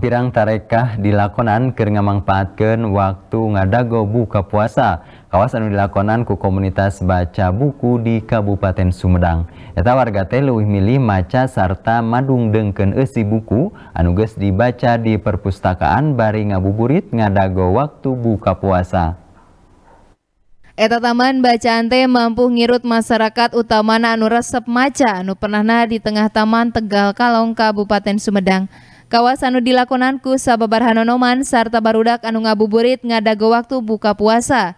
pirang-pirang tarekah dilakonan keur ngamangpaatkeun waktu ngadago buka puasa kawasan dilakonan ku komunitas baca buku di Kabupaten Sumedang eta warga teh leuwih milih maca sarta madung dengken esi buku anu dibaca di perpustakaan bari ngabuburit ngadago waktu buka puasa Eta taman bacaan teh mampu ngirut masyarakat utamana anu resep maca anu pernah di tengah taman Tegal Kalong Kabupaten Sumedang. Kawasan dilakonan ku hanonoman sarta barudak anu ngabuburit ngadago waktu buka puasa.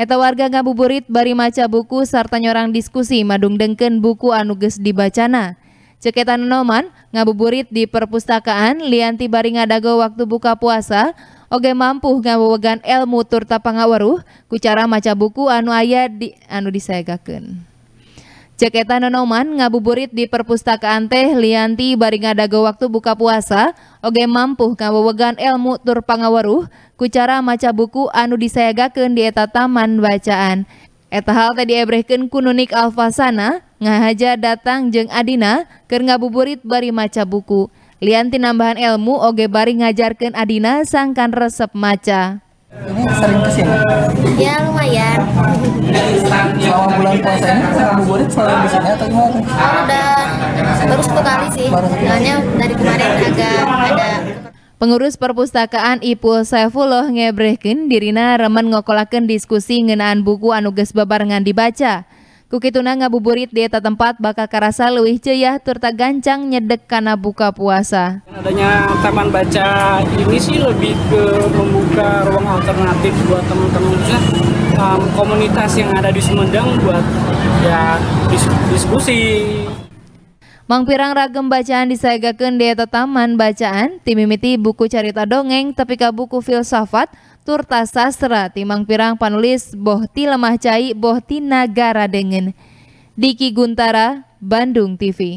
Eta warga ngabuburit bari maca buku sarta nyorang diskusi madung dengken buku anu dibacana. Ceketan noman ngabuburit di perpustakaan lianti bari ngadago waktu buka puasa oge mampu ngabuwegan ilmu turta pangawaruh ku cara maca buku anu ayat di anu disegakeun. Ceketa nonoman ngabuburit di perpustakaan teh Lianti bari ngadago waktu buka puasa oge mampu ngawewegan ilmu tur pangawaruh kucara maca buku anu disayagakeun di eta taman bacaan. Eta hal tadi ebrehkeun kununik alfasana ngahaja datang jeng Adina keur ngabuburit bari maca buku. Lianti nambahan ilmu oge bari ngajarkan Adina sangkan resep maca. Ya lumayan selama puasa ini ngabuburit selalu di sini atau gimana? Udah baru satu kali sih. Baru satu kali. dari kemarin agak ada Pengurus perpustakaan Ipul Saifullah ngebrehkeun dirina remen ngokolakan diskusi ngenaan buku anu geus babarengan dibaca. Kukituna ngabuburit di eta tempat bakal karasa leuwih ceyah turta gancang nyedek kana buka puasa. Adanya taman baca ini sih lebih ke membuka ruang alternatif buat teman-teman um, komunitas yang ada di Sumedang buat ya diskusi. Mangpirang ragam bacaan disaegakeun di eta taman bacaan timimiti buku carita dongeng tapi ka buku filsafat turta sastra timang pirang panulis bohti lemah cai boh bohti nagara dengan Diki Guntara Bandung TV